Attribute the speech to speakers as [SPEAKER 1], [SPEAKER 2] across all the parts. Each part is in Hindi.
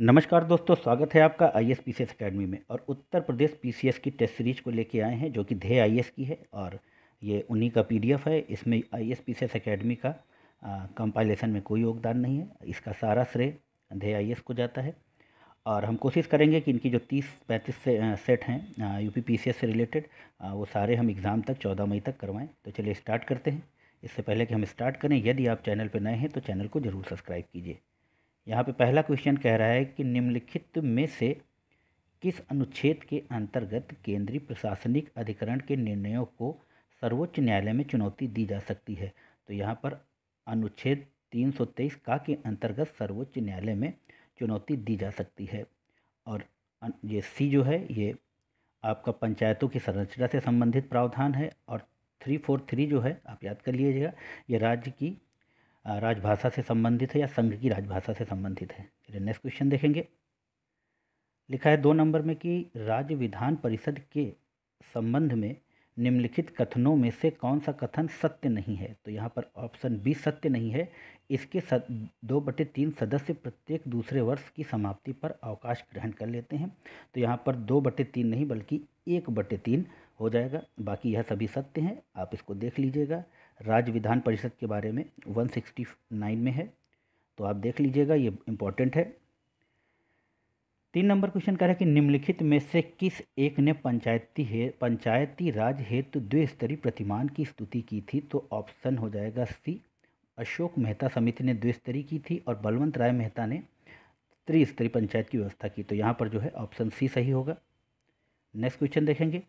[SPEAKER 1] नमस्कार दोस्तों स्वागत है आपका I S P C S academy में और Uttar Pradesh P C S की टेस्ट सीरीज को लेके आए हैं जो कि धे आई एस की है और ये उन्हीं का पी डी एफ है इसमें I S P C S academy का कंपाइलेशन में कोई योगदान नहीं है इसका सारा श्रेय धे आई एस को जाता है और हम कोशिश करेंगे कि इनकी जो तीस पैंतीस से, सेट हैं U P P C S से रिलेटेड वो सारे हम एग्ज़ाम तक चौदह मई तक करवाएँ तो चलिए स्टार्ट करते हैं इससे पहले कि हम स्टार्ट करें यदि आप चैनल पर नए हैं तो चैनल को ज़रूर सब्सक्राइब कीजिए यहाँ पे पहला क्वेश्चन कह रहा है कि निम्नलिखित में से किस अनुच्छेद के अंतर्गत केंद्रीय प्रशासनिक अधिकरण के निर्णयों को सर्वोच्च न्यायालय में चुनौती दी जा सकती है तो यहाँ पर अनुच्छेद 323 का के अंतर्गत सर्वोच्च न्यायालय में चुनौती दी जा सकती है और ये सी जो है ये आपका पंचायतों की संरचना से संबंधित प्रावधान है और थ्री फोर थ्री जो है आप याद कर लीजिएगा ये राज्य की राजभाषा से संबंधित है या संघ की राजभाषा से संबंधित है चलिए नेक्स्ट क्वेश्चन देखेंगे लिखा है दो नंबर में कि राज्य विधान परिषद के संबंध में निम्नलिखित कथनों में से कौन सा कथन सत्य नहीं है तो यहाँ पर ऑप्शन बी सत्य नहीं है इसके सद, दो बटे तीन सदस्य प्रत्येक दूसरे वर्ष की समाप्ति पर अवकाश ग्रहण कर लेते हैं तो यहाँ पर दो बटे तीन नहीं बल्कि एक बटे तीन हो जाएगा बाकी यह सभी सत्य हैं आप इसको देख लीजिएगा राज्य विधान परिषद के बारे में 169 में है तो आप देख लीजिएगा ये इम्पोर्टेंट है तीन नंबर क्वेश्चन कह रहा है कि निम्नलिखित में से किस एक ने पंचायती है पंचायती राज हेतु तो द्विस्तरीय प्रतिमान की स्तुति की थी तो ऑप्शन हो जाएगा सी अशोक मेहता समिति ने द्विस्तरीय की थी और बलवंत राय मेहता ने त्रिस्तरीय पंचायत की व्यवस्था की तो यहाँ पर जो है ऑप्शन सी सही होगा नेक्स्ट क्वेश्चन देखेंगे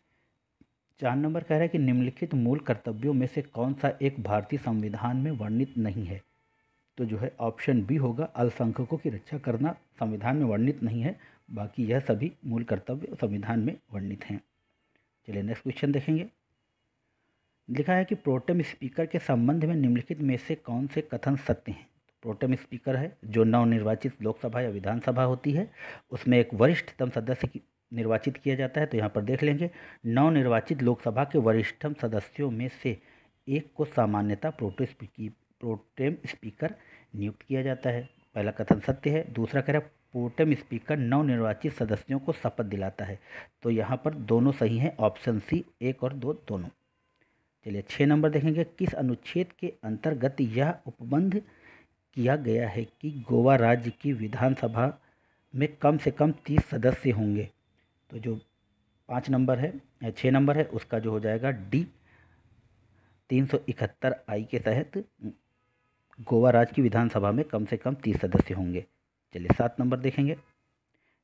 [SPEAKER 1] चार नंबर कह रहा है कि निम्नलिखित मूल कर्तव्यों में से कौन सा एक भारतीय संविधान में वर्णित नहीं है तो जो है ऑप्शन बी होगा अल्पसंख्यकों की रक्षा करना संविधान में वर्णित नहीं है बाकी यह सभी मूल कर्तव्य संविधान में वर्णित हैं चलिए नेक्स्ट क्वेश्चन देखेंगे लिखा है कि प्रोटम स्पीकर के संबंध में निम्नलिखित में से कौन से कथन सत्य हैं प्रोटम स्पीकर है जो नवनिर्वाचित लोकसभा या विधानसभा होती है उसमें एक वरिष्ठतम सदस्य की निर्वाचित किया जाता है तो यहाँ पर देख लेंगे नवनिर्वाचित लोकसभा के वरिष्ठतम सदस्यों में से एक को प्रोटो प्रोटे प्रोटेम स्पीकर नियुक्त किया जाता है पहला कथन सत्य है दूसरा कह रहा है प्रोटेम स्पीकर नवनिर्वाचित सदस्यों को शपथ दिलाता है तो यहाँ पर दोनों सही हैं ऑप्शन सी एक और दो दोनों चलिए छः नंबर देखेंगे किस अनुच्छेद के अंतर्गत यह उपबंध किया गया है कि गोवा राज्य की विधानसभा में कम से कम तीस सदस्य होंगे तो जो पाँच नंबर है छः नंबर है उसका जो हो जाएगा डी तीन सौ इकहत्तर आई के तहत गोवा राज्य की विधानसभा में कम से कम तीस सदस्य होंगे चलिए सात नंबर देखेंगे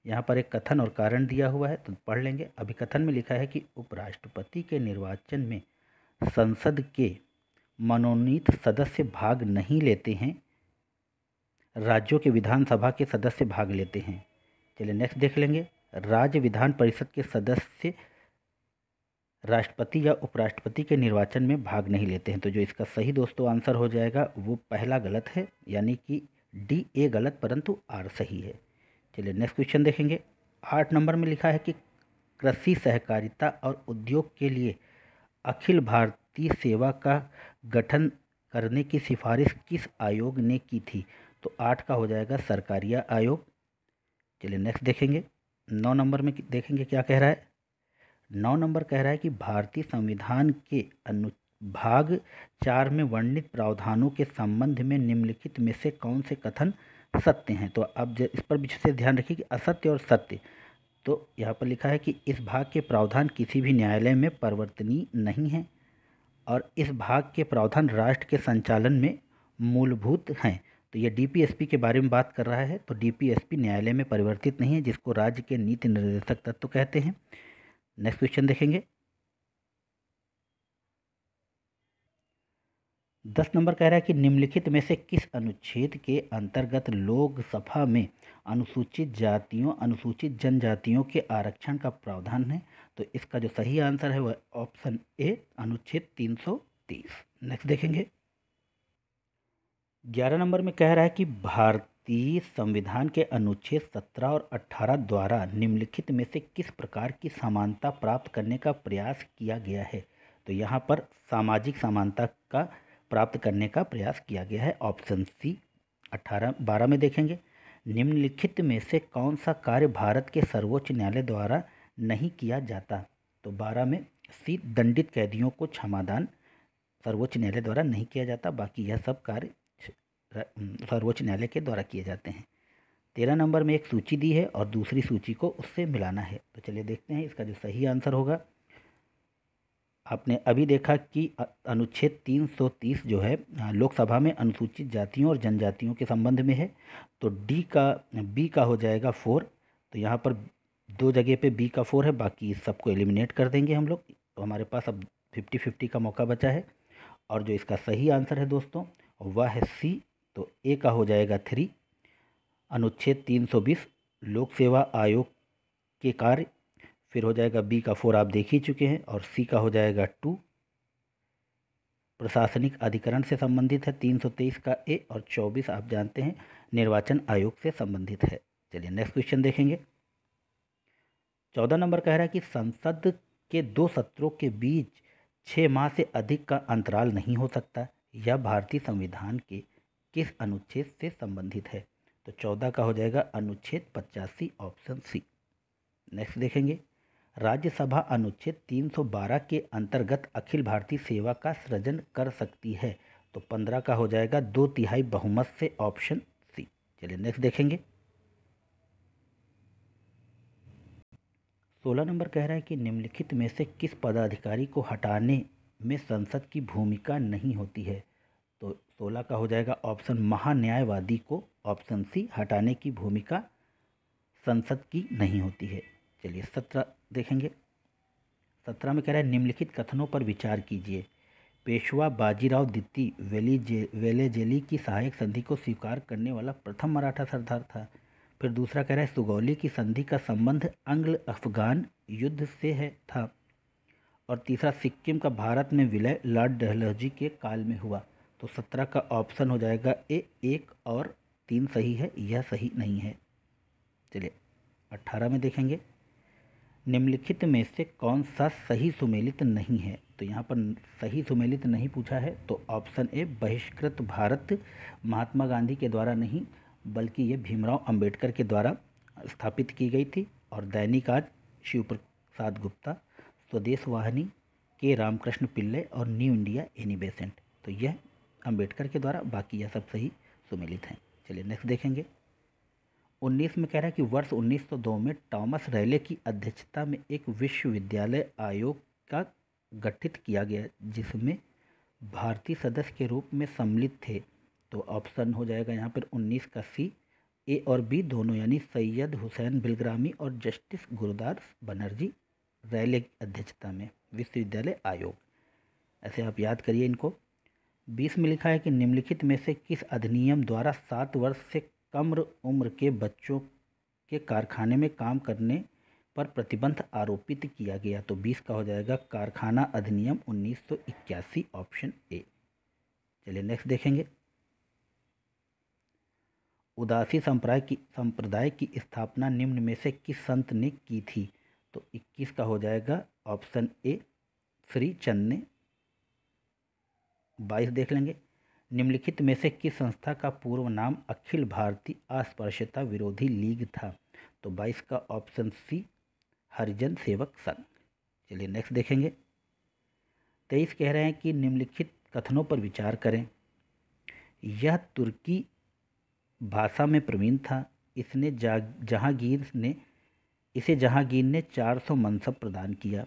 [SPEAKER 1] यहाँ पर एक कथन और कारण दिया हुआ है तो पढ़ लेंगे अभी कथन में लिखा है कि उपराष्ट्रपति के निर्वाचन में संसद के मनोनीत सदस्य भाग नहीं लेते हैं राज्यों के विधानसभा के सदस्य भाग लेते हैं चलिए नेक्स्ट देख लेंगे राज्य विधान परिषद के सदस्य राष्ट्रपति या उपराष्ट्रपति के निर्वाचन में भाग नहीं लेते हैं तो जो इसका सही दोस्तों आंसर हो जाएगा वो पहला गलत है यानी कि डी ए गलत परंतु आर सही है चलिए नेक्स्ट क्वेश्चन देखेंगे आठ नंबर में लिखा है कि कृषि सहकारिता और उद्योग के लिए अखिल भारतीय सेवा का गठन करने की सिफारिश किस आयोग ने की थी तो आठ का हो जाएगा सरकारिया आयोग चलिए नेक्स्ट देखेंगे नौ नंबर में देखेंगे क्या कह रहा है नौ नंबर कह रहा है कि भारतीय संविधान के अनु भाग चार में वर्णित प्रावधानों के संबंध में निम्नलिखित में से कौन से कथन सत्य हैं तो अब इस पर विशेष ध्यान रखिए कि असत्य और सत्य तो यहाँ पर लिखा है कि इस भाग के प्रावधान किसी भी न्यायालय में परिवर्तनीय नहीं हैं और इस भाग के प्रावधान राष्ट्र के संचालन में मूलभूत हैं तो यह डीपीएसपी के बारे में बात कर रहा है तो डीपीएसपी न्यायालय में परिवर्तित नहीं है जिसको राज्य के नीति निर्देशक तत्व कहते हैं नेक्स्ट क्वेश्चन देखेंगे दस नंबर कह रहा है कि निम्नलिखित में से किस अनुच्छेद के अंतर्गत लोकसभा में अनुसूचित जातियों अनुसूचित जनजातियों के आरक्षण का प्रावधान है तो इसका जो सही आंसर है वह ऑप्शन ए अनुच्छेद 330 नेक्स्ट देखेंगे ग्यारह नंबर में कह रहा है कि भारतीय संविधान के अनुच्छेद सत्रह और अट्ठारह द्वारा निम्नलिखित में से किस प्रकार की समानता प्राप्त करने का प्रयास किया गया है तो यहाँ पर सामाजिक समानता का प्राप्त करने का प्रयास किया गया है ऑप्शन सी अट्ठारह बारह में देखेंगे निम्नलिखित में से कौन सा कार्य भारत के सर्वोच्च न्यायालय द्वारा नहीं किया जाता तो बारह में सी दंडित कैदियों को क्षमादान सर्वोच्च न्यायालय द्वारा नहीं किया जाता बाकी यह सब कार्य सर्वोच्च न्यायालय के द्वारा किए जाते हैं तेरह नंबर में एक सूची दी है और दूसरी सूची को उससे मिलाना है तो चलिए देखते हैं इसका जो सही आंसर होगा आपने अभी देखा कि अनुच्छेद 330 जो है लोकसभा में अनुसूचित जातियों और जनजातियों के संबंध में है तो डी का बी का हो जाएगा फोर तो यहाँ पर दो जगह पे बी का फोर है बाकी सबको एलिमिनेट कर देंगे हम लोग तो हमारे पास अब फिफ्टी फिफ्टी का मौका बचा है और जो इसका सही आंसर है दोस्तों वह है सी तो ए का हो जाएगा थ्री अनुच्छेद तीन सौ बीस लोक सेवा आयोग के कार्य फिर हो जाएगा बी का फोर आप देख ही चुके हैं और सी का हो जाएगा टू प्रशासनिक अधिकरण से संबंधित है तीन सौ तेईस का ए और चौबीस आप जानते हैं निर्वाचन आयोग से संबंधित है चलिए नेक्स्ट क्वेश्चन देखेंगे चौदह नंबर कह रहा है कि संसद के दो सत्रों के बीच छः माह से अधिक का अंतराल नहीं हो सकता यह भारतीय संविधान के किस अनुच्छेद से संबंधित है तो चौदह का हो जाएगा अनुच्छेद पचासी ऑप्शन सी नेक्स्ट देखेंगे राज्यसभा अनुच्छेद 312 के अंतर्गत अखिल भारतीय सेवा का सृजन कर सकती है तो पंद्रह का हो जाएगा दो तिहाई बहुमत से ऑप्शन सी चलिए नेक्स्ट देखेंगे सोलह नंबर कह रहा है कि निम्नलिखित में से किस पदाधिकारी को हटाने में संसद की भूमिका नहीं होती है तो सोलह का हो जाएगा ऑप्शन महान्यायवादी को ऑप्शन सी हटाने की भूमिका संसद की नहीं होती है चलिए सत्रह देखेंगे सत्रह में कह रहा है निम्नलिखित कथनों पर विचार कीजिए पेशवा बाजीराव दित्ती वेली जे वेलेजेली की सहायक संधि को स्वीकार करने वाला प्रथम मराठा सरदार था फिर दूसरा कह रहा है सुगौली की संधि का संबंध अंग्ल अफगान युद्ध से है था और तीसरा सिक्किम का भारत में विलय लॉर्ड डहलोजी के काल में हुआ तो सत्रह का ऑप्शन हो जाएगा ए एक और तीन सही है यह सही नहीं है चलिए अट्ठारह में देखेंगे निम्नलिखित में से कौन सा सही सुमेलित नहीं है तो यहाँ पर सही सुमेलित नहीं पूछा है तो ऑप्शन ए बहिष्कृत भारत महात्मा गांधी के द्वारा नहीं बल्कि ये भीमराव अंबेडकर के द्वारा स्थापित की गई थी और दैनिक आज शिव प्रसाद गुप्ता स्वदेश वाहिनी के रामकृष्ण पिल्ले और न्यू इंडिया एनी बेसेंट तो यह अंबेडकर के द्वारा बाकी यह सब सही सुमिलित हैं चलिए नेक्स्ट देखेंगे 19 में कह रहा है कि वर्ष 1902 में टॉमस रैले की अध्यक्षता में एक विश्वविद्यालय आयोग का गठित किया गया जिसमें भारतीय सदस्य के रूप में सम्मिलित थे तो ऑप्शन हो जाएगा यहाँ पर उन्नीस का सी ए और बी दोनों यानी सैयद हुसैन बिलग्रामी और जस्टिस गुरुदास बनर्जी रैले की अध्यक्षता में विश्वविद्यालय आयोग ऐसे आप याद करिए इनको बीस में लिखा है कि निम्नलिखित में से किस अधिनियम द्वारा सात वर्ष से कम उम्र के बच्चों के कारखाने में काम करने पर प्रतिबंध आरोपित किया गया तो बीस का हो जाएगा कारखाना अधिनियम उन्नीस ऑप्शन ए चलिए नेक्स्ट देखेंगे उदासी संप्रदाय की संप्रदाय की स्थापना निम्न में से किस संत ने की थी तो 21 का हो जाएगा ऑप्शन ए श्री चंद ने बाईस देख लेंगे निम्नलिखित में से किस संस्था का पूर्व नाम अखिल भारतीय अस्पृश्यता विरोधी लीग था तो बाईस का ऑप्शन सी हरिजन सेवक संघ चलिए नेक्स्ट देखेंगे तेईस कह रहे हैं कि निम्नलिखित कथनों पर विचार करें यह तुर्की भाषा में प्रवीण था इसने जहांगीर ने इसे जहांगीर ने 400 मनसब प्रदान किया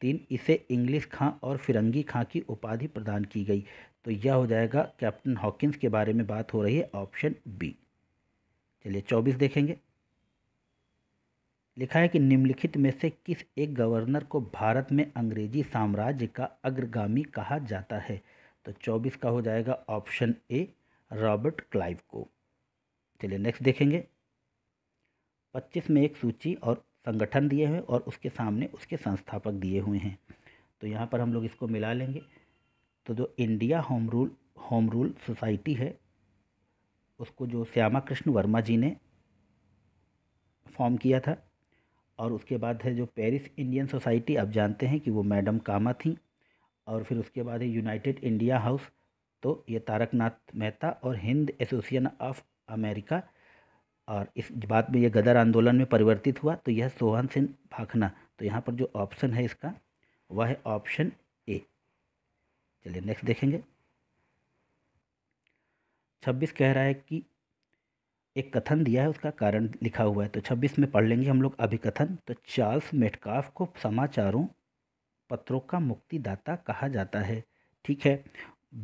[SPEAKER 1] तीन इसे इंग्लिश खां और फिरंगी खां की उपाधि प्रदान की गई तो यह हो जाएगा कैप्टन हॉकिंस के बारे में बात हो रही है ऑप्शन बी चलिए चौबीस देखेंगे लिखा है कि निम्नलिखित में से किस एक गवर्नर को भारत में अंग्रेजी साम्राज्य का अग्रगामी कहा जाता है तो चौबीस का हो जाएगा ऑप्शन ए रॉबर्ट क्लाइव को चलिए नेक्स्ट देखेंगे पच्चीस में एक सूची और संगठन दिए हुए और उसके सामने उसके संस्थापक दिए हुए हैं तो यहाँ पर हम लोग इसको मिला लेंगे तो जो India home rule home rule society है उसको जो श्यामा कृष्ण वर्मा जी ने फॉर्म किया था और उसके बाद है जो पेरिस इंडियन सोसाइटी आप जानते हैं कि वो मैडम कामा थी और फिर उसके बाद है यूनाइटेड इंडिया हाउस तो ये तारकनाथ मेहता और हिंद एसोसिएशन ऑफ अमेरिका और इस बात में यह गदर आंदोलन में परिवर्तित हुआ तो यह सोहन सेन भाखना तो यहाँ पर जो ऑप्शन है इसका वह है ऑप्शन ए चलिए नेक्स्ट देखेंगे छब्बीस कह रहा है कि एक कथन दिया है उसका कारण लिखा हुआ है तो छब्बीस में पढ़ लेंगे हम लोग अभिकथन तो चार्ल्स मेटकाफ को समाचारों पत्रों का मुक्तिदाता कहा जाता है ठीक है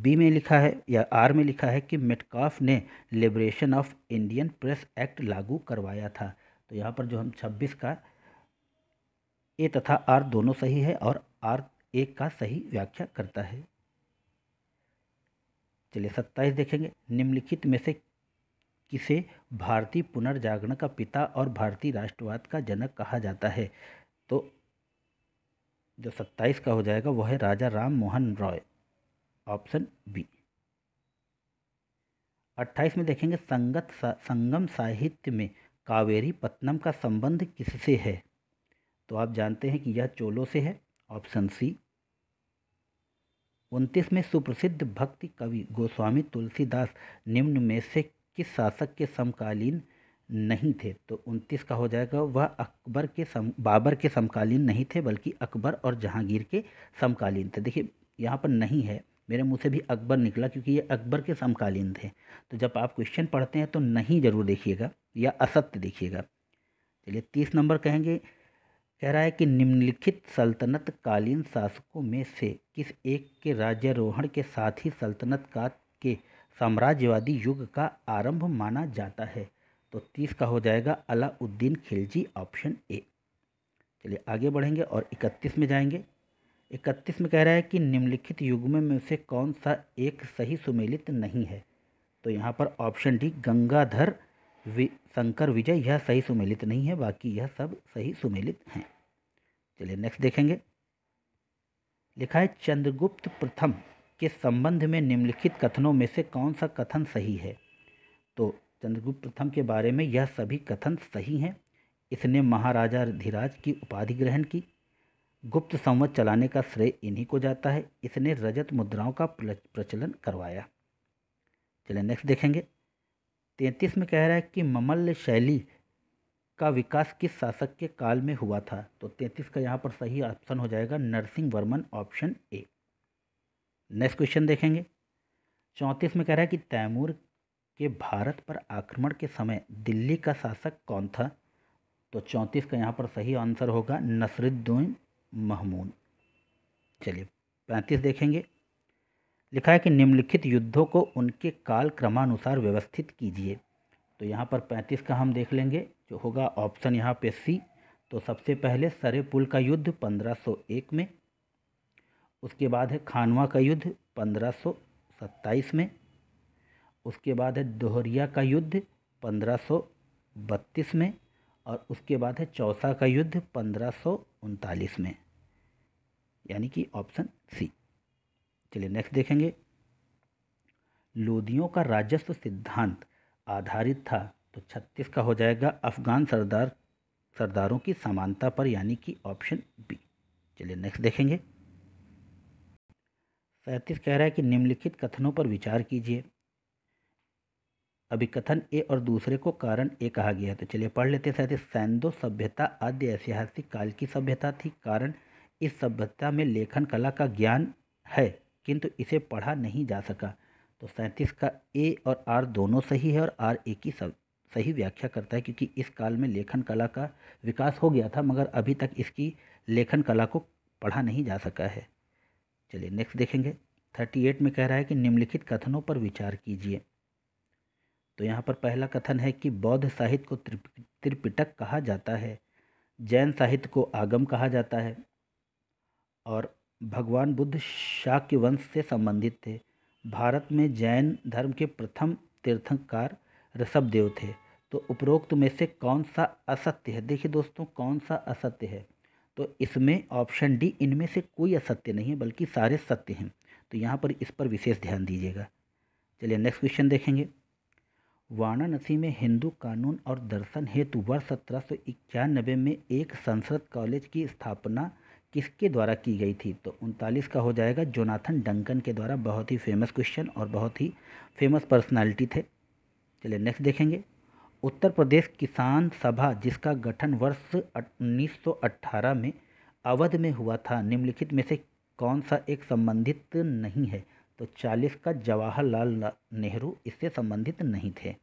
[SPEAKER 1] बी में लिखा है या आर में लिखा है कि मेटकाफ ने liberation of Indian press act लागू करवाया था तो यहाँ पर जो हम 26 का ए तथा आर दोनों सही है और आर एक का सही व्याख्या करता है चलिए सत्ताईस देखेंगे निम्नलिखित में से किसे भारतीय पुनर्जागरण का पिता और भारतीय राष्ट्रवाद का जनक कहा जाता है तो जो सत्ताईस का हो जाएगा वह है राजा राम मोहन रॉय ऑप्शन बी अट्ठाईस में देखेंगे संगत सा, संगम साहित्य में कावेरी पत्नम का संबंध किससे है तो आप जानते हैं कि यह चोलों से है ऑप्शन सी उनतीस में सुप्रसिद्ध भक्ति कवि गोस्वामी तुलसीदास निम्न में से किस शासक के समकालीन नहीं थे तो उनतीस का हो जाएगा वह अकबर के सम बाबर के समकालीन नहीं थे बल्कि अकबर और जहांगीर के समकालीन थे देखिए यहाँ पर नहीं है मेरे मुँह से भी अकबर निकला क्योंकि ये अकबर के समकालीन थे तो जब आप क्वेश्चन पढ़ते हैं तो नहीं ज़रूर देखिएगा या असत्य देखिएगा चलिए तीस नंबर कहेंगे कह रहा है कि निम्नलिखित सल्तनत कालीन शासकों में से किस एक के राज्यारोहण के साथ ही सल्तनत का के साम्राज्यवादी युग का आरंभ माना जाता है तो तीस का हो जाएगा अलाउद्दीन खिलजी ऑप्शन ए चलिए आगे बढ़ेंगे और इकतीस में जाएंगे इकतीस में कह रहा है कि निम्नलिखित युग्म में से कौन सा एक सही सुमेलित नहीं है तो यहाँ पर ऑप्शन डी गंगाधर वि, शंकर विजय यह सही सुमेलित नहीं है बाकी यह सब सही सुमेलित हैं चलिए नेक्स्ट देखेंगे लिखा है चंद्रगुप्त प्रथम के संबंध में निम्नलिखित कथनों में से कौन सा कथन सही है तो चंद्रगुप्त प्रथम के बारे में यह सभी कथन सही हैं इसने महाराजा धीराज की उपाधि ग्रहण की गुप्त संवत चलाने का श्रेय इन्हीं को जाता है इसने रजत मुद्राओं का प्रचलन करवाया चले नेक्स्ट देखेंगे तैंतीस में कह रहा है कि ममल्य शैली का विकास किस शासक के काल में हुआ था तो तैंतीस का यहाँ पर सही ऑप्शन हो जाएगा Narasimha Varman option A next question देखेंगे चौंतीस में कह रहा है कि तैमूर के भारत पर आक्रमण के समय दिल्ली का शासक कौन था तो चौंतीस का यहाँ पर सही आंसर होगा नसरुद्दीन महमून चलिए पैंतीस देखेंगे लिखा है कि निम्नलिखित युद्धों को उनके काल क्रमानुसार व्यवस्थित कीजिए तो यहाँ पर पैंतीस का हम देख लेंगे जो होगा ऑप्शन यहाँ पे सी तो सबसे पहले सरे पुल का युद्ध 1501 में उसके बाद है खानवा का युद्ध 1527 में उसके बाद है दोहरिया का युद्ध 1532 में और उसके बाद है चौसा का युद्ध पंद्रह में यानी कि ऑप्शन सी चलिए नेक्स्ट देखेंगे लोदियों का राजस्व सिद्धांत आधारित था तो छत्तीस का हो जाएगा अफगान सरदार सरदारों की समानता पर यानी कि ऑप्शन बी चलिए नेक्स्ट देखेंगे सैंतीस कह रहा है कि निम्नलिखित कथनों पर विचार कीजिए अभी कथन ए और दूसरे को कारण ए कहा गया तो चलिए पढ़ लेते हैं सैंतीस सैंदो सभ्यता आद्य ऐतिहासिक काल की सभ्यता थी कारण इस सभ्यता में लेखन कला का ज्ञान है किंतु इसे पढ़ा नहीं जा सका तो सैंतीस का ए और आर दोनों सही है और आर ए की सब सही व्याख्या करता है क्योंकि इस काल में लेखन कला का विकास हो गया था मगर अभी तक इसकी लेखन कला को पढ़ा नहीं जा सका है चलिए नेक्स्ट देखेंगे थर्टी एट में कह रहा है कि निम्नलिखित कथनों पर विचार कीजिए तो यहाँ पर पहला कथन है कि बौद्ध साहित्य को त्रिपिटक कहा जाता है जैन साहित्य को आगम कहा जाता है और भगवान बुद्ध शाक्य वंश से संबंधित थे भारत में जैन धर्म के प्रथम तीर्थंकर ऋषभदेव थे तो उपरोक्त में से कौन सा असत्य है देखिए दोस्तों कौन सा असत्य है तो इसमें ऑप्शन डी इनमें से कोई असत्य नहीं है बल्कि सारे सत्य हैं तो यहाँ पर इस पर विशेष ध्यान दीजिएगा चलिए नेक्स्ट क्वेश्चन देखेंगे वाराणसी में हिंदू कानून और दर्शन हेतु वर्ष सत्रह में एक संस्कृत कॉलेज की स्थापना किसके द्वारा की गई थी तो उनतालीस का हो जाएगा जोनाथन डंकन के द्वारा बहुत ही फेमस क्वेश्चन और बहुत ही फेमस पर्सनालिटी थे चलिए नेक्स्ट देखेंगे उत्तर प्रदेश किसान सभा जिसका गठन वर्ष 1918 में अवध में हुआ था निम्नलिखित में से कौन सा एक संबंधित नहीं है तो 40 का जवाहरलाल नेहरू इससे संबंधित नहीं थे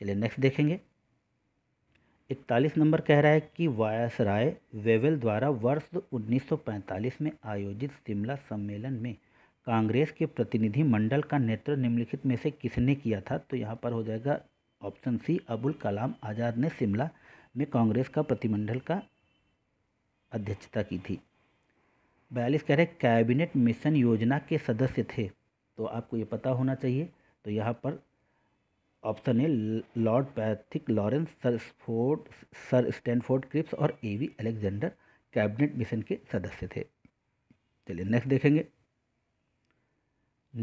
[SPEAKER 1] चलिए नेक्स्ट देखेंगे इकतालीस नंबर कह रहा है कि वायस राय वेवेल द्वारा वर्ष 1945 में आयोजित शिमला सम्मेलन में कांग्रेस के प्रतिनिधि मंडल का नेतृत्व निम्नलिखित में से किसने किया था तो यहाँ पर हो जाएगा ऑप्शन सी अबुल कलाम आज़ाद ने शिमला में कांग्रेस का प्रतिमंडल का अध्यक्षता की थी बयालीस कह रहे कैबिनेट मिशन योजना के सदस्य थे तो आपको ये पता होना चाहिए तो यहाँ पर ऑप्शन है लॉर्ड पैथिक लॉरेंस सर स्फोर्ड सर स्टैनफोर्ड क्रिप्स और A V Alexander cabinet mission के सदस्य थे चलिए नेक्स्ट देखेंगे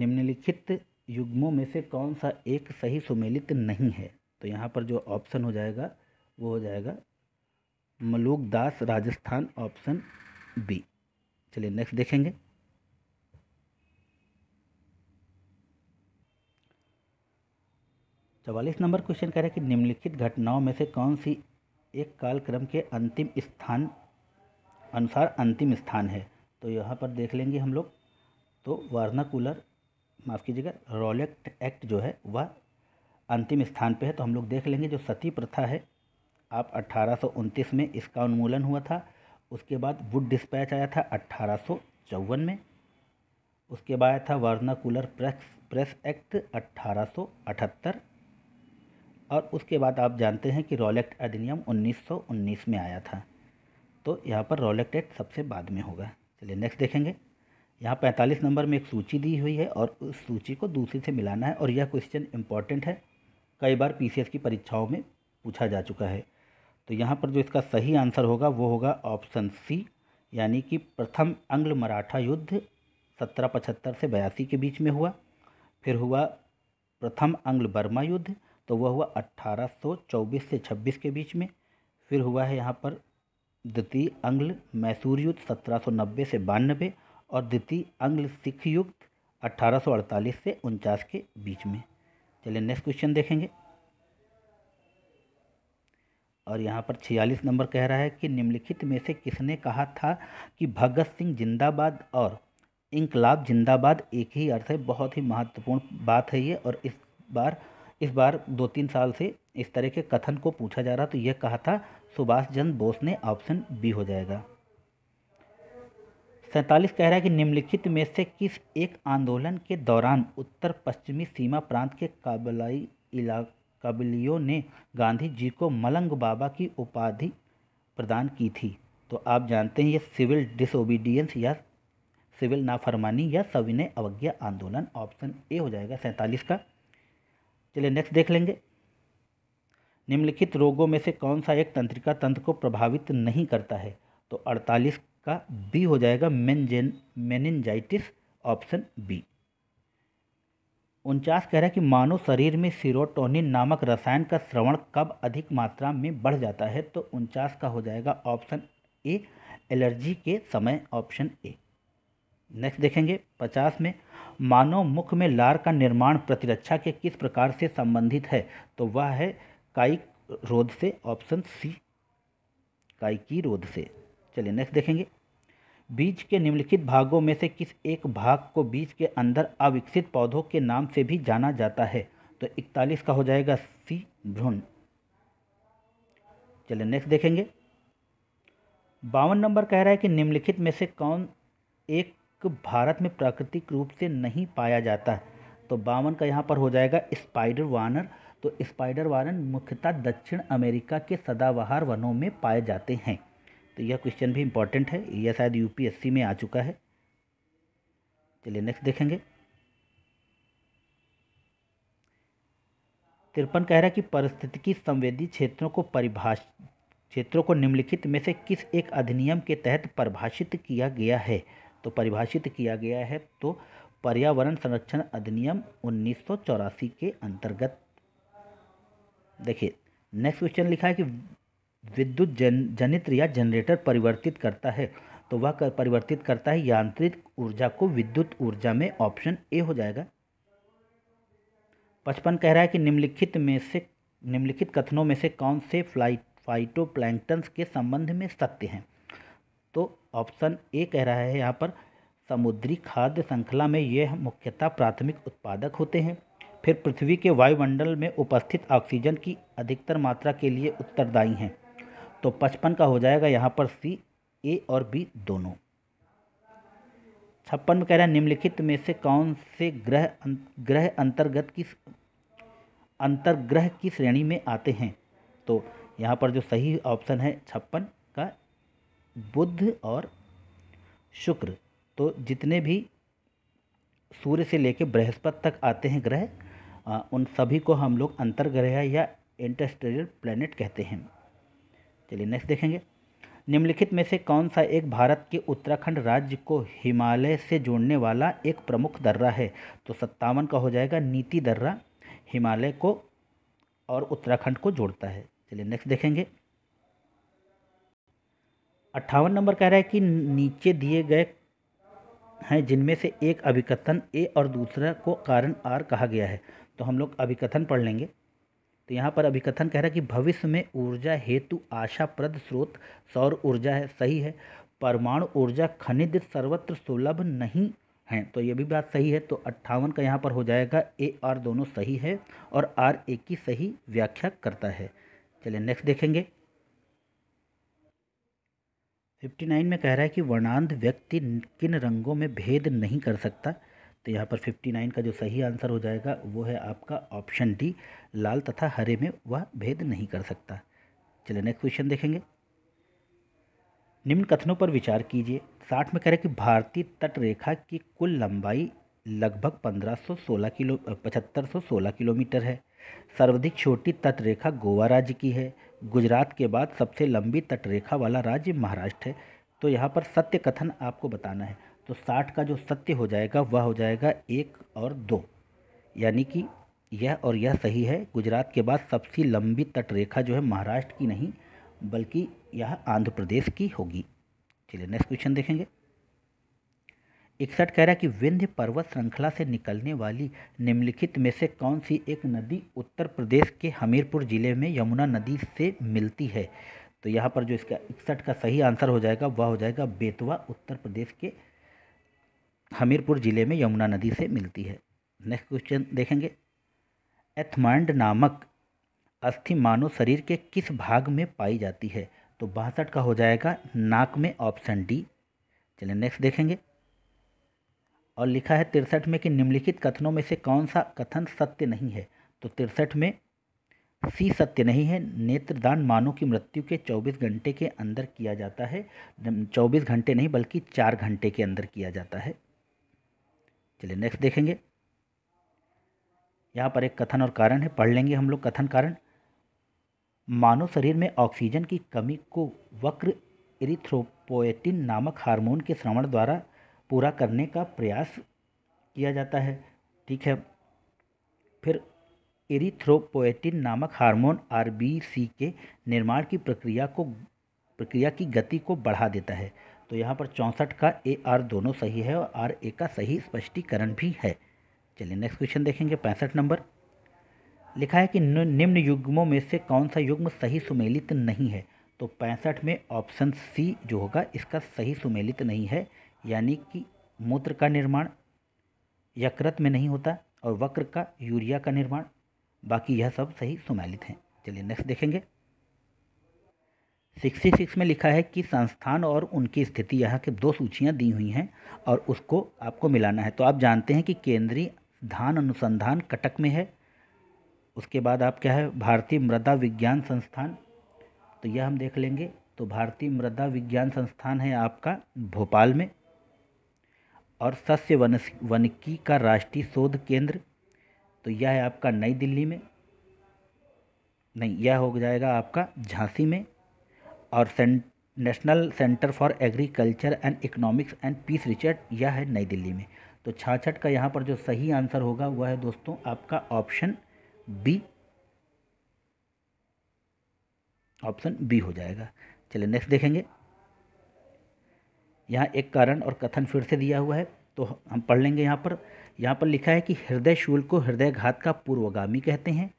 [SPEAKER 1] निम्नलिखित युग्मों में से कौन सा एक सही सुमेलित नहीं है तो यहाँ पर जो ऑप्शन हो जाएगा वो हो जाएगा मलूक दास राजस्थान ऑप्शन बी चलिए नेक्स्ट देखेंगे चवालीस नंबर क्वेश्चन कह रहा है कि निम्नलिखित घटनाओं में से कौन सी एक कालक्रम के अंतिम स्थान अनुसार अंतिम स्थान है तो यहाँ पर देख लेंगे हम लोग तो वार्ना कूलर माफ़ कीजिएगा रोलेक्ट एक्ट जो है वह अंतिम स्थान पे है तो हम लोग देख लेंगे जो सती प्रथा है आप अट्ठारह में इसका उन्मूलन हुआ था उसके बाद वुड डिस्पैच आया था अट्ठारह में उसके बाद आया था vernacular press press act अट्ठारह और उसके बाद आप जानते हैं कि रॉलेक्ट अधिनियम 1919 में आया था तो यहाँ पर रॉलेक्ट एक्ट सबसे बाद में होगा चलिए नेक्स्ट देखेंगे यहाँ 45 नंबर में एक सूची दी हुई है और उस सूची को दूसरी से मिलाना है और यह क्वेश्चन इंपॉर्टेंट है कई बार पी की परीक्षाओं में पूछा जा चुका है तो यहाँ पर जो इसका सही आंसर होगा वो होगा ऑप्शन सी यानी कि प्रथम अंग्ल मराठा युद्ध सत्रह पचहत्तर से बयासी के बीच में हुआ फिर हुआ प्रथम अंग्ल बर्मा युद्ध तो वह हुआ 1824 से 26 के बीच में फिर हुआ है यहाँ पर द्वितीय आंग्ल मैसूर युद्ध 1790 से बानबे और द्वितीय आंग्ल सिख युद्ध अट्ठारह से उनचास के बीच में चलिए नेक्स्ट क्वेश्चन देखेंगे और यहाँ पर छियालीस नंबर कह रहा है कि निम्नलिखित में से किसने कहा था कि भगत सिंह जिंदाबाद और इंकलाब जिंदाबाद एक ही अर्थ है बहुत ही महत्वपूर्ण बात है ये और इस बार इस बार दो तीन साल से इस तरह के कथन को पूछा जा रहा तो यह कहा था सुभाष चंद्र बोस ने ऑप्शन बी हो जाएगा सैंतालीस कह रहा है कि निम्नलिखित में से किस एक आंदोलन के दौरान उत्तर पश्चिमी सीमा प्रांत के काबलाई इला काबलियों ने गांधी जी को मलंग बाबा की उपाधि प्रदान की थी तो आप जानते हैं ये सिविल डिसोबीडियंस या सिविल नाफरमानी या सविनय अवज्ञा आंदोलन ऑप्शन ए हो जाएगा सैंतालीस का चलिए नेक्स्ट देख लेंगे निम्नलिखित रोगों में से कौन सा एक तंत्रिका तंत्र को प्रभावित नहीं करता है तो 48 का बी हो जाएगा मेनजेन मेनिनजाइटिस ऑप्शन बी उनचास कह रहा है कि मानव शरीर में सीरोटोनिन नामक रसायन का श्रवण कब अधिक मात्रा में बढ़ जाता है तो उनचास का हो जाएगा ऑप्शन ए एलर्जी के समय ऑप्शन ए नेक्स्ट देखेंगे पचास में मानव मुख में लार का निर्माण प्रतिरक्षा के किस प्रकार से संबंधित है तो वह है कायिक रोध से ऑप्शन सी कायिकी रोध से चलिए नेक्स्ट देखेंगे बीज के निम्नलिखित भागों में से किस एक भाग को बीज के अंदर अविकसित पौधों के नाम से भी जाना जाता है तो इकतालीस का हो जाएगा सी भ्रूण चलिए नेक्स्ट देखेंगे बावन नंबर कह रहा है कि निम्नलिखित में से कौन एक भारत में प्राकृतिक रूप से नहीं पाया जाता तो बावन का यहाँ पर हो जाएगा स्पाइडर वानर तो स्पाइडर वानर मुख्यतः दक्षिण अमेरिका के सदाबहार वनों में पाए जाते हैं तो यह क्वेश्चन भी इम्पॉर्टेंट है यह शायद यूपीएससी में आ चुका है चलिए नेक्स्ट देखेंगे तिरपन कह रहा है कि परिस्थितिकी संवेदी क्षेत्रों को परिभाष क्षेत्रों को निम्नलिखित में से किस एक अधिनियम के तहत परिभाषित किया गया है तो परिभाषित किया गया है तो पर्यावरण संरक्षण अधिनियम उन्नीस के अंतर्गत देखिए नेक्स्ट क्वेश्चन लिखा है कि विद्युत जन जनित्र या जनरेटर परिवर्तित करता है तो वह कर, परिवर्तित करता है यांत्रिक ऊर्जा को विद्युत ऊर्जा में ऑप्शन ए हो जाएगा पचपन कह रहा है कि निम्नलिखित में से निम्नलिखित कथनों में से कौन से फ्लाइट फाइटो के संबंध में सत्य हैं तो ऑप्शन ए कह रहा है यहाँ पर समुद्री खाद्य श्रृंखला में यह मुख्यतः प्राथमिक उत्पादक होते हैं फिर पृथ्वी के वायुमंडल में उपस्थित ऑक्सीजन की अधिकतर मात्रा के लिए उत्तरदायी हैं तो पचपन का हो जाएगा यहाँ पर सी ए और बी दोनों छप्पन में कह रहा है निम्नलिखित में से कौन से ग्रह अं-, ग्रह अंतर्गत की अंतर्ग्रह की श्रेणी में आते हैं तो यहाँ पर जो सही ऑप्शन है छप्पन बुध और शुक्र तो जितने भी सूर्य से लेकर बृहस्पति तक आते हैं ग्रह उन सभी को हम लोग अंतर्ग्रह या इंटरस्टेरियल प्लैनेट कहते हैं चलिए नेक्स्ट देखेंगे निम्नलिखित में से कौन सा एक भारत के उत्तराखंड राज्य को हिमालय से जोड़ने वाला एक प्रमुख दर्रा है तो सत्तावन का हो जाएगा नीति दर्रा हिमालय को और उत्तराखंड को जोड़ता है चलिए नेक्स्ट देखेंगे अट्ठावन नंबर कह रहा है कि नीचे दिए गए हैं जिनमें से एक अभिकथन ए और दूसरा को कारण आर कहा गया है तो हम लोग अभिकथन पढ़ लेंगे तो यहाँ पर अभिकथन कह रहा है कि भविष्य में ऊर्जा हेतु आशाप्रद स्रोत सौर ऊर्जा है सही है परमाणु ऊर्जा खनिज सर्वत्र सुलभ नहीं हैं तो ये भी बात सही है तो अट्ठावन का यहाँ पर हो जाएगा ए आर दोनों सही है और आर ए की सही व्याख्या करता है चलिए नेक्स्ट देखेंगे फिफ्टी नाइन में कह रहा है कि वर्णांध व्यक्ति किन रंगों में भेद नहीं कर सकता तो यहाँ पर फिफ्टी नाइन का जो सही आंसर हो जाएगा वो है आपका ऑप्शन डी लाल तथा हरे में वह भेद नहीं कर सकता चलिए नेक्स्ट क्वेश्चन देखेंगे निम्न कथनों पर विचार कीजिए साठ में कह रहे कि भारतीय तटरेखा की कुल लंबाई लगभग 1516 किलो 7516 किलोमीटर है सर्वाधिक छोटी तटरेखा गोवा राज्य की है गुजरात के बाद सबसे लंबी तटरेखा वाला राज्य महाराष्ट्र है तो यहाँ पर सत्य कथन आपको बताना है तो साठ का जो सत्य हो जाएगा वह हो जाएगा एक और दो यानी कि यह और यह सही है गुजरात के बाद सबसे लंबी तटरेखा जो है महाराष्ट्र की नहीं बल्कि यह आंध्र प्रदेश की होगी चलिए नेक्स्ट क्वेश्चन देखेंगे इकसठ कह रहा है कि विंध्य पर्वत श्रृंखला से निकलने वाली निम्नलिखित में से कौन सी एक नदी उत्तर प्रदेश के हमीरपुर जिले में यमुना नदी से मिलती है तो यहाँ पर जो इसका इकसठ का सही आंसर हो जाएगा वह हो जाएगा बेतवा उत्तर प्रदेश के हमीरपुर जिले में यमुना नदी से मिलती है नेक्स्ट क्वेश्चन देखेंगे एथमांड नामक अस्थि मानव शरीर के किस भाग में पाई जाती है तो बासठ का हो जाएगा नाक में ऑप्शन डी चलिए नेक्स्ट देखेंगे और लिखा है तिरसठ में कि निम्नलिखित कथनों में से कौन सा कथन सत्य नहीं है तो तिरसठ में सी सत्य नहीं है नेत्रदान मानव की मृत्यु के 24 घंटे के अंदर किया जाता है 24 घंटे नहीं बल्कि चार घंटे के अंदर किया जाता है चलिए नेक्स्ट देखेंगे यहाँ पर एक कथन और कारण है पढ़ लेंगे हम लोग कथन कारण मानव शरीर में ऑक्सीजन की कमी को वक्र इरिथ्रोपोएटिन नामक हार्मोन के श्रवण द्वारा पूरा करने का प्रयास किया जाता है ठीक है फिर एरिथ्रोपोएटिन नामक हार्मोन आर बी सी के निर्माण की प्रक्रिया को प्रक्रिया की गति को बढ़ा देता है तो यहाँ पर चौंसठ का ए आर दोनों सही है और आर ए का सही स्पष्टीकरण भी है चलिए नेक्स्ट क्वेश्चन देखेंगे पैंसठ नंबर लिखा है कि निम्न युग्मों में से कौन सा युग्म सही सुमेलित नहीं है तो पैंसठ में ऑप्शन सी जो होगा इसका सही सुमेलित नहीं है यानी कि मूत्र का निर्माण यकृत में नहीं होता और वक्र का यूरिया का निर्माण बाकी यह सब सही सुमेलित हैं चलिए नेक्स्ट देखेंगे सिक्सटी सिक्स में लिखा है कि संस्थान और उनकी स्थिति यहाँ के दो सूचियाँ दी हुई हैं और उसको आपको मिलाना है तो आप जानते हैं कि केंद्रीय धान अनुसंधान कटक में है उसके बाद आप क्या है भारतीय मृदा विज्ञान संस्थान तो यह हम देख लेंगे तो भारतीय मृदा विज्ञान संस्थान है आपका भोपाल में और सस्य वन वनकी का राष्ट्रीय शोध केंद्र तो यह है आपका नई दिल्ली में नहीं यह हो जाएगा आपका झांसी में और सें national centre for agriculture and economics and peace research यह है नई दिल्ली में तो छाछठ का यहाँ पर जो सही आंसर होगा वह है दोस्तों आपका ऑप्शन बी ऑप्शन बी हो जाएगा चलिए नेक्स्ट देखेंगे यहाँ एक कारण और कथन फिर से दिया हुआ है तो हम पढ़ लेंगे यहाँ पर यहाँ पर लिखा है कि हृदय शूल को हृदय घात का पूर्वगामी कहते हैं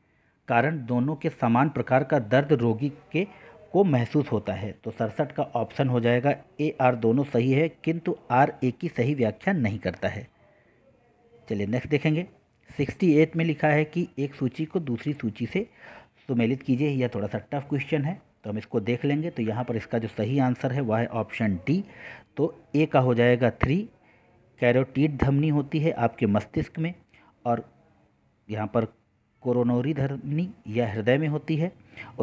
[SPEAKER 1] कारण दोनों के समान प्रकार का दर्द रोगी के को महसूस होता है तो सड़सठ का ऑप्शन हो जाएगा ए आर दोनों सही है किंतु आर ए की सही व्याख्या नहीं करता है चलिए नेक्स्ट देखेंगे सिक्सटी एट में लिखा है कि एक सूची को दूसरी सूची से सुमेलित कीजिए यह थोड़ा सा टफ क्वेश्चन है तो हम इसको देख लेंगे तो यहाँ पर इसका जो सही आंसर है वह है ऑप्शन डी तो ए का हो जाएगा थ्री कैरोटीड धमनी होती है आपके मस्तिष्क में और यहाँ पर कोरोनोरी धमनी या हृदय में होती है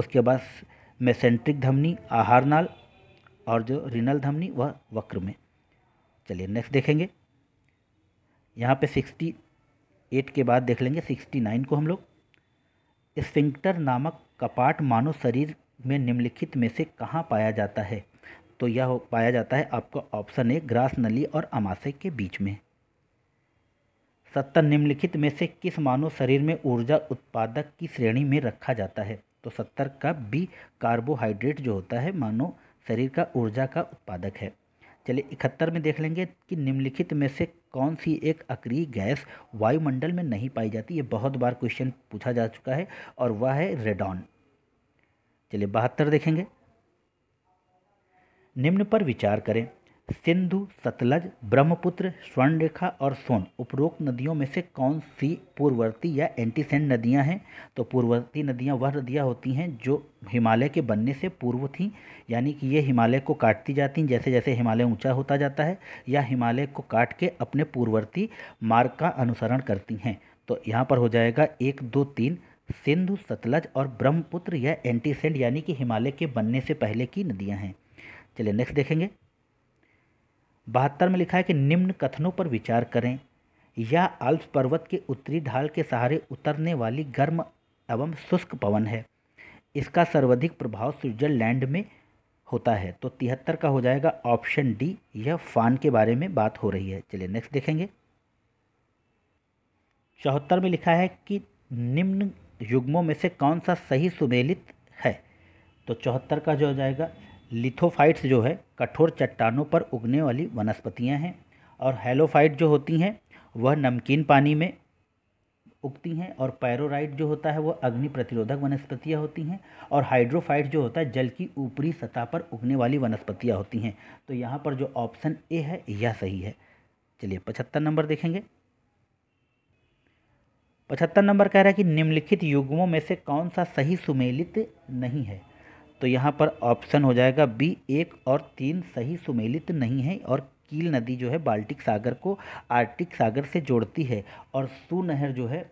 [SPEAKER 1] उसके बाद मेसेंट्रिक धमनी आहार नाल और जो रिनल धमनी वह वक्र में चलिए नेक्स्ट देखेंगे यहाँ पे सिक्सटी एट के बाद देख लेंगे सिक्सटी नाइन को हम लोग स्फिंक्टर नामक कपाट मानव शरीर में निम्नलिखित में से कहाँ पाया जाता है तो यह हो पाया जाता है आपका ऑप्शन ए ग्रास नली और अमाशय के बीच में सत्तर निम्नलिखित में से किस मानव शरीर में ऊर्जा उत्पादक की श्रेणी में रखा जाता है तो सत्तर का बी कार्बोहाइड्रेट जो होता है मानव शरीर का ऊर्जा का उत्पादक है चलिए इकहत्तर में देख लेंगे कि निम्नलिखित में से कौन सी एक अक्रिय गैस वायुमंडल में नहीं पाई जाती ये बहुत बार क्वेश्चन पूछा जा चुका है और वह है रेडॉन चलिए बहत्तर देखेंगे निम्न पर विचार करें सिंधु सतलज ब्रह्मपुत्र स्वर्णरेखा और सोन उपरोक्त नदियों में से कौन सी पूर्ववर्ती या एंटीसेंट नदियां हैं तो पूर्ववर्ती नदियां वह नदियां होती हैं जो हिमालय के बनने से पूर्व थीं यानी कि ये हिमालय को काटती जाती हैं जैसे जैसे हिमालय ऊंचा होता जाता है या हिमालय को काट के अपने पूर्ववर्ती मार्ग का अनुसरण करती हैं तो यहाँ पर हो जाएगा एक दो तीन सिंधु सतलज और ब्रह्मपुत्र या एंटीसेंट यानी कि हिमालय के बनने से पहले की नदियाँ हैं चलिए नेक्स्ट देखेंगे बहत्तर में लिखा है कि निम्न कथनों पर विचार करें यह अल्प पर्वत के उत्तरी ढाल के सहारे उतरने वाली गर्म एवं शुष्क पवन है इसका सर्वाधिक प्रभाव स्विट्जरलैंड में होता है तो तिहत्तर का हो जाएगा ऑप्शन डी यह फान के बारे में बात हो रही है चलिए नेक्स्ट देखेंगे चौहत्तर में लिखा है कि निम्न युग्मों में से कौन सा सही सुमेलित है तो चौहत्तर का जो हो जाएगा लिथोफाइट्स जो है कठोर चट्टानों पर उगने वाली वनस्पतियाँ हैं और हेलोफाइट जो होती हैं वह नमकीन पानी में उगती हैं और पैरोराइट जो होता है वह अग्नि प्रतिरोधक वनस्पतियाँ होती हैं और हाइड्रोफाइट जो होता है जल की ऊपरी सतह पर उगने वाली वनस्पतियाँ होती हैं तो यहाँ पर जो ऑप्शन ए है यह सही है चलिए पचहत्तर नंबर देखेंगे पचहत्तर नंबर कह रहा है कि निम्नलिखित युग्मों में से कौन सा सही सुमेलित नहीं है तो यहाँ पर ऑप्शन हो जाएगा बी एक और तीन सही सुमेलित नहीं है और कील नदी जो है बाल्टिक सागर को आर्टिक सागर से जोड़ती है और सू नहर जो है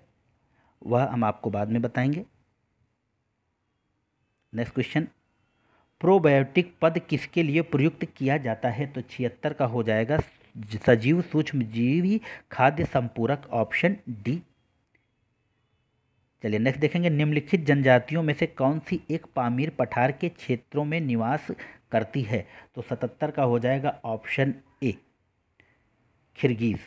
[SPEAKER 1] वह हम आपको बाद में बताएंगे नेक्स्ट क्वेश्चन प्रोबायोटिक पद किसके लिए प्रयुक्त किया जाता है तो छिहत्तर का हो जाएगा सजीव सूक्ष्म जीवी खाद्य संपूरक ऑप्शन डी चलिए नेक्स्ट देखेंगे निम्नलिखित जनजातियों में से कौन सी एक पामीर पठार के क्षेत्रों में निवास करती है तो सतहत्तर का हो जाएगा ऑप्शन ए खिरगीज़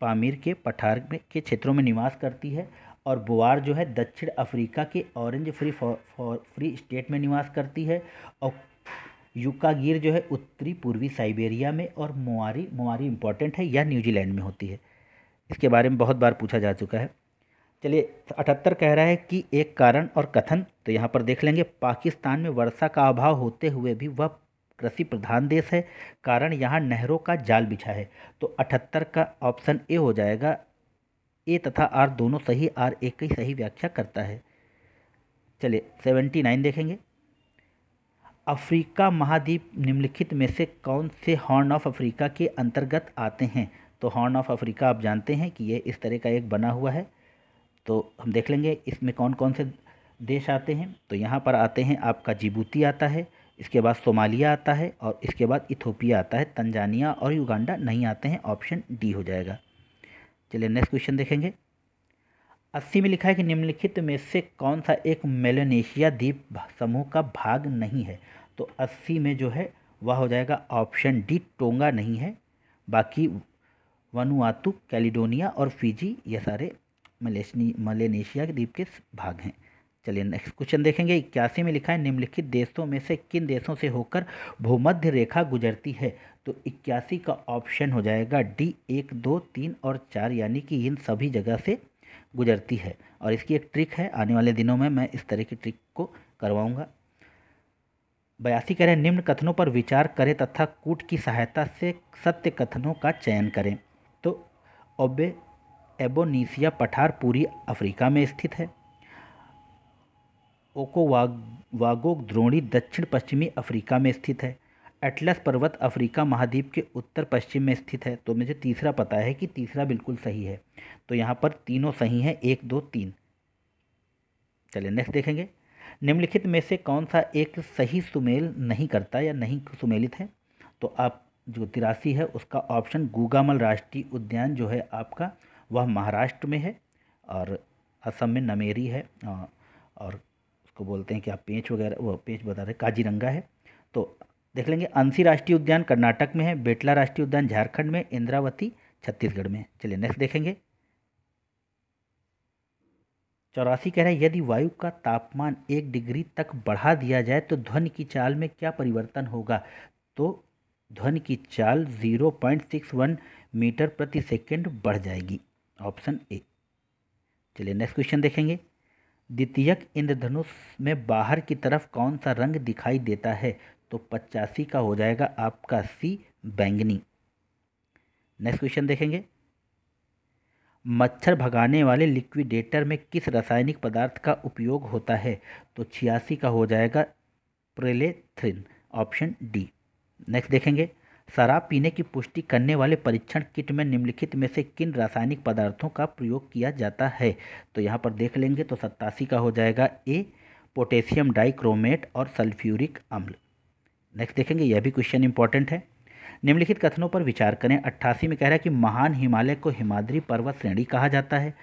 [SPEAKER 1] पामीर के पठार में के क्षेत्रों में निवास करती है और बुआर जो है दक्षिण अफ्रीका के Orange Free for Free State में निवास करती है और युकागिर जो है उत्तरी पूर्वी साइबेरिया में और मोआरी मोआरी इंपॉर्टेंट है यह न्यूजीलैंड में होती है इसके बारे में बहुत बार पूछा जा चुका है चलिए अठहत्तर कह रहा है कि एक कारण और कथन तो यहाँ पर देख लेंगे पाकिस्तान में वर्षा का अभाव होते हुए भी वह कृषि प्रधान देश है कारण यहाँ नहरों का जाल बिछा है तो अठहत्तर का ऑप्शन ए हो जाएगा ए तथा आर दोनों सही आर ए की सही व्याख्या करता है चलिए सेवेंटी नाइन देखेंगे अफ्रीका महाद्वीप निम्नलिखित में से कौन से हॉर्न ऑफ अफ्रीका के अंतर्गत आते हैं तो हॉर्न ऑफ अफ्रीका आप जानते हैं कि यह इस तरह का एक बना हुआ है तो हम देख लेंगे इसमें कौन कौन से देश आते हैं तो यहाँ पर आते हैं आपका जिबूती आता है इसके बाद सोमालिया आता है और इसके बाद इथोपिया आता है तंजानिया और युगांडा नहीं आते हैं ऑप्शन डी हो जाएगा चलिए नेक्स्ट क्वेश्चन देखेंगे अस्सी में लिखा है कि निम्नलिखित में से कौन सा एक मेलोनेशिया द्वीप समूह का भाग नहीं है तो अस्सी में जो है वह हो जाएगा ऑप्शन डी टोंगा नहीं है बाकी वनुआतु कैलिडोनिया और फिजी ये सारे मलेशनी मलेनेशिया के द्वीप के भाग हैं चलिए नेक्स्ट क्वेश्चन देखेंगे इक्यासी में लिखा है निम्नलिखित देशों में से किन देशों से होकर भूमध्य रेखा गुजरती है तो इक्यासी का ऑप्शन हो जाएगा डी एक दो तीन और चार यानी कि इन सभी जगह से गुजरती है और इसकी एक ट्रिक है आने वाले दिनों में मैं इस तरह की ट्रिक को करवाऊँगा बयासी कह रहे हैं निम्न कथनों पर विचार करें तथा कूट की सहायता से सत्य कथनों का चयन करें तो ओबे एबोनीसिया पठार पूरी अफ्रीका में स्थित है ओकोवागो द्रोणी दक्षिण पश्चिमी अफ्रीका में स्थित है एटलस पर्वत अफ्रीका महाद्वीप के उत्तर पश्चिम में स्थित है तो मुझे तीसरा पता है कि तीसरा बिल्कुल सही है तो यहाँ पर तीनों सही हैं एक दो तीन चलिए नेक्स्ट देखेंगे निम्नलिखित में से कौन सा एक सही सुमेल नहीं करता या नहीं सुमेलित है तो आप जो तिरासी है उसका ऑप्शन गूगामल राष्ट्रीय उद्यान जो है आपका वह महाराष्ट्र में है और असम में नमेरी है और उसको बोलते हैं क्या पेंच वगैरह वो पेंच बता रहे काजीरंगा है तो देख लेंगे अंसी राष्ट्रीय उद्यान कर्नाटक में है बेटला राष्ट्रीय उद्यान झारखंड में इंद्रावती छत्तीसगढ़ में चलिए नेक्स्ट देखेंगे चौरासी कह रहे हैं यदि वायु का तापमान एक डिग्री तक बढ़ा दिया जाए तो ध्वनि की चाल में क्या परिवर्तन होगा तो ध्वनि की चाल 0.61 मीटर प्रति सेकंड बढ़ जाएगी ऑप्शन ए चलिए नेक्स्ट क्वेश्चन देखेंगे द्वितीयक इंद्रधनुष में बाहर की तरफ कौन सा रंग दिखाई देता है तो पचासी का हो जाएगा आपका सी बैंगनी नेक्स्ट क्वेश्चन देखेंगे मच्छर भगाने वाले लिक्विडेटर में किस रासायनिक पदार्थ का उपयोग होता है तो छियासी का हो जाएगा प्रेलेथ्रिन ऑप्शन डी नेक्स्ट देखेंगे शराब पीने की पुष्टि करने वाले परीक्षण किट में निम्नलिखित में से किन रासायनिक पदार्थों का प्रयोग किया जाता है तो यहाँ पर देख लेंगे तो सत्तासी का हो जाएगा ए पोटेशियम डाइक्रोमेट और सल्फ्यूरिक अम्ल नेक्स्ट देखेंगे यह भी क्वेश्चन इंपॉर्टेंट है निम्नलिखित कथनों पर विचार करें अट्ठासी में कह रहा है कि महान हिमालय को हिमाद्री पर्वत श्रेणी कहा जाता है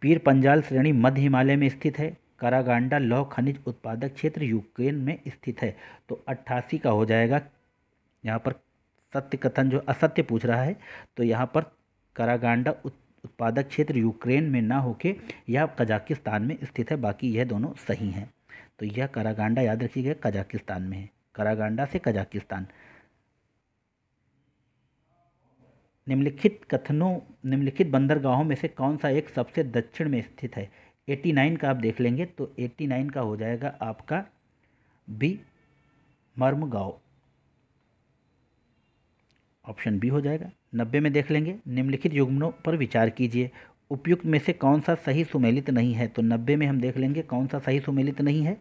[SPEAKER 1] पीर पंजाल श्रेणी मध्य हिमालय में स्थित है करागांडा लौह खनिज उत्पादक क्षेत्र यूक्रेन में स्थित है तो अट्ठासी का हो जाएगा यहाँ पर सत्य कथन जो असत्य पूछ रहा है तो यहाँ पर करागांडा उत्पादक क्षेत्र यूक्रेन में ना होके यह कजाकिस्तान में स्थित है बाकी यह दोनों सही हैं तो यह करागांडा याद रखिएगा कजाकिस्तान में है करागांडा से कजाकिस्तान निम्नलिखित कथनों निम्नलिखित बंदरगाहों में से कौन सा एक सबसे दक्षिण में स्थित है 89 का आप देख लेंगे तो 89 का हो जाएगा आपका बी मर्म गाँव ऑप्शन बी हो जाएगा नब्बे में देख लेंगे निम्नलिखित युग्मनों पर विचार कीजिए उपयुक्त में से कौन सा सही सुमेलित नहीं है तो नब्बे में हम देख लेंगे कौन सा सही सुमेलित नहीं है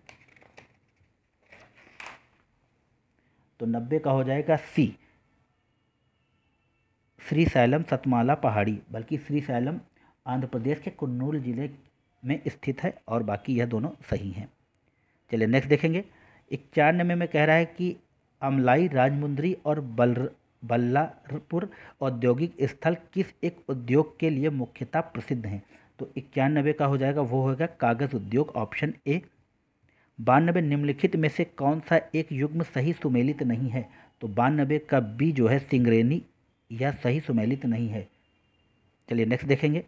[SPEAKER 1] तो नब्बे का हो जाएगा सी श्री सैलम सतमाला पहाड़ी बल्कि श्री सैलम आंध्र प्रदेश के कन्नूर जिले में स्थित है और बाकी यह दोनों सही हैं चलिए नेक्स्ट देखेंगे इक्यानवे में, में कह रहा है कि अमलाई राजमुंद्री और बल बल्लारपुर औद्योगिक स्थल किस एक उद्योग के लिए मुख्यतः प्रसिद्ध हैं तो इक्यानबे का हो जाएगा वो होगा कागज़ उद्योग ऑप्शन ए बानबे निम्नलिखित में से कौन सा एक युग्म सही सुमेलित नहीं है तो बानबे का बी जो है सिंगरेनी या सही सुमेलित नहीं है चलिए नेक्स्ट देखेंगे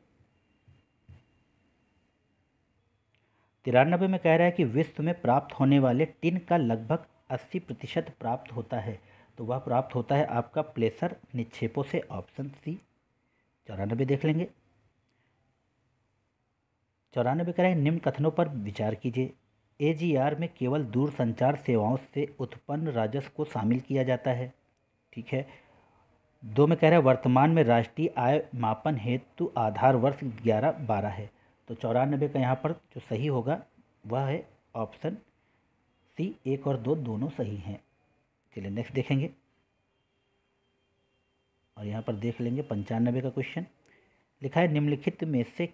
[SPEAKER 1] तिरानबे में कह रहा है कि विश्व में प्राप्त होने वाले टिन का लगभग अस्सी प्रतिशत प्राप्त होता है तो वह प्राप्त होता है आपका प्लेसर निक्षेपों से ऑप्शन सी चौरानबे देख लेंगे चौरानबे कह रहे निम्न कथनों पर विचार कीजिए एजीआर में केवल दूर संचार सेवाओं से उत्पन्न राजस्व को शामिल किया जाता है ठीक है दो में कह रहे हैं वर्तमान में राष्ट्रीय आय मापन हेतु आधार वर्ष ग्यारह बारह है तो चौरानबे का यहाँ पर जो सही होगा वह है ऑप्शन सी एक और दो दोनों सही हैं चलिए नेक्स्ट देखेंगे और यहाँ पर देख लेंगे पंचानबे का क्वेश्चन लिखा है निम्नलिखित में से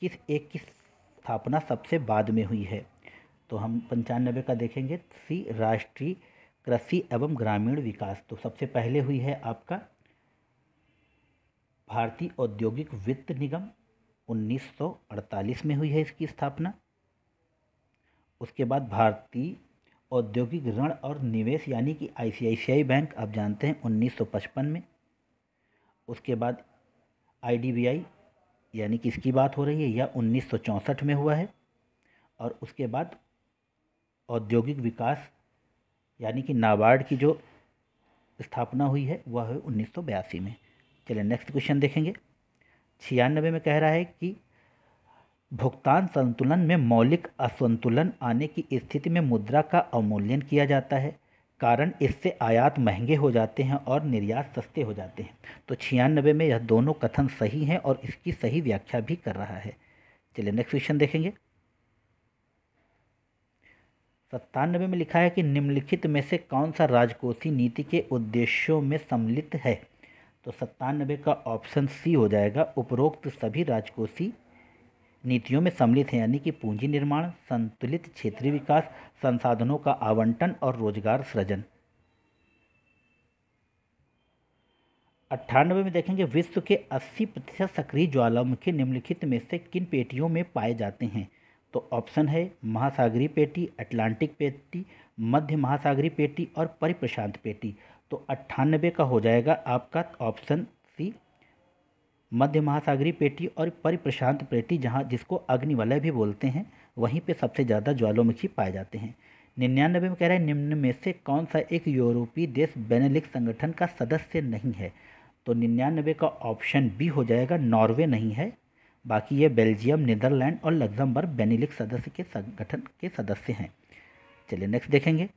[SPEAKER 1] किस एक की स्थापना सबसे बाद में हुई है तो हम पंचानबे का देखेंगे सी राष्ट्रीय कृषि एवं ग्रामीण विकास तो सबसे पहले हुई है आपका भारतीय औद्योगिक वित्त निगम 1948 में हुई है इसकी स्थापना उसके बाद भारतीय औद्योगिक ऋण और निवेश यानी कि आईसीआईसीआई बैंक आप जानते हैं 1955 में उसके बाद आईडीबीआई यानी कि इसकी बात हो रही है यह उन्नीस में हुआ है और उसके बाद औद्योगिक विकास यानी कि नाबार्ड की जो स्थापना हुई है वह है उन्नीस में चलिए नेक्स्ट क्वेश्चन देखेंगे छियानबे में कह रहा है कि भुगतान संतुलन में मौलिक असंतुलन आने की स्थिति में मुद्रा का अवमूल्यन किया जाता है कारण इससे आयात महंगे हो जाते हैं और निर्यात सस्ते हो जाते हैं तो छियानबे में यह दोनों कथन सही हैं और इसकी सही व्याख्या भी कर रहा है चलिए नेक्स्ट क्वेश्चन देखेंगे सत्तानबे में लिखा है कि निम्नलिखित में से कौन सा राजकोषीय नीति के उद्देश्यों में सम्मिलित है तो सत्तानबे का ऑप्शन सी हो जाएगा उपरोक्त सभी राजकोषीय नीतियों में सम्मिलित हैं यानी कि पूंजी निर्माण संतुलित क्षेत्रीय विकास संसाधनों का आवंटन और रोजगार सृजन अट्ठानवे में देखेंगे विश्व के 80 प्रतिशत सक्रिय ज्वालामुखी निम्नलिखित में से किन पेटियों में पाए जाते हैं तो ऑप्शन है महासागरी पेटी अटलांटिक पेटी मध्य महासागरी पेटी और परिप्रशांत पेटी तो अट्ठानबे का हो जाएगा आपका ऑप्शन सी मध्य महासागरीय पेटी और परिप्रशांत पेटी जहाँ जिसको अग्निवलय भी बोलते हैं वहीं पे सबसे ज़्यादा ज्वालामुखी पाए जाते हैं निन्यानबे में कह रहे हैं निम्न में से कौन सा एक यूरोपीय देश बेनेलिक संगठन का सदस्य नहीं है तो निन्यानबे का ऑप्शन बी हो जाएगा नॉर्वे नहीं है बाकी ये बेल्जियम नीदरलैंड और लग्जमबर्ग बेनेलिक सदस्य के संगठन के सदस्य हैं चलिए नेक्स्ट देखेंगे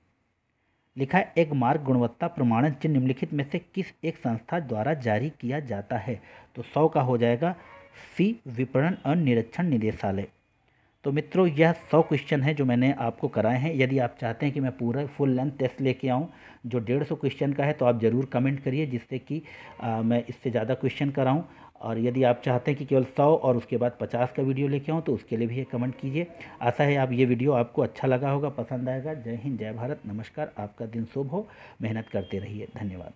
[SPEAKER 1] लिखा है एक मार्ग गुणवत्ता प्रमाणन चिन्ह निम्नलिखित में से किस एक संस्था द्वारा जारी किया जाता है तो सौ का हो जाएगा सी विपणन और निरीक्षण निदेशालय तो मित्रों यह सौ क्वेश्चन है जो मैंने आपको कराए हैं यदि आप चाहते हैं कि मैं पूरा फुल लेंथ टेस्ट लेके आऊँ जो डेढ़ सौ क्वेश्चन का है तो आप ज़रूर कमेंट करिए जिससे कि आ, मैं इससे ज़्यादा क्वेश्चन कराऊँ और यदि आप चाहते हैं कि केवल सौ और उसके बाद पचास का वीडियो लेके आऊँ तो उसके लिए भी एक कमेंट कीजिए आशा है आप ये वीडियो आपको अच्छा लगा होगा पसंद आएगा जय हिंद जय भारत नमस्कार आपका दिन शुभ हो मेहनत करते रहिए धन्यवाद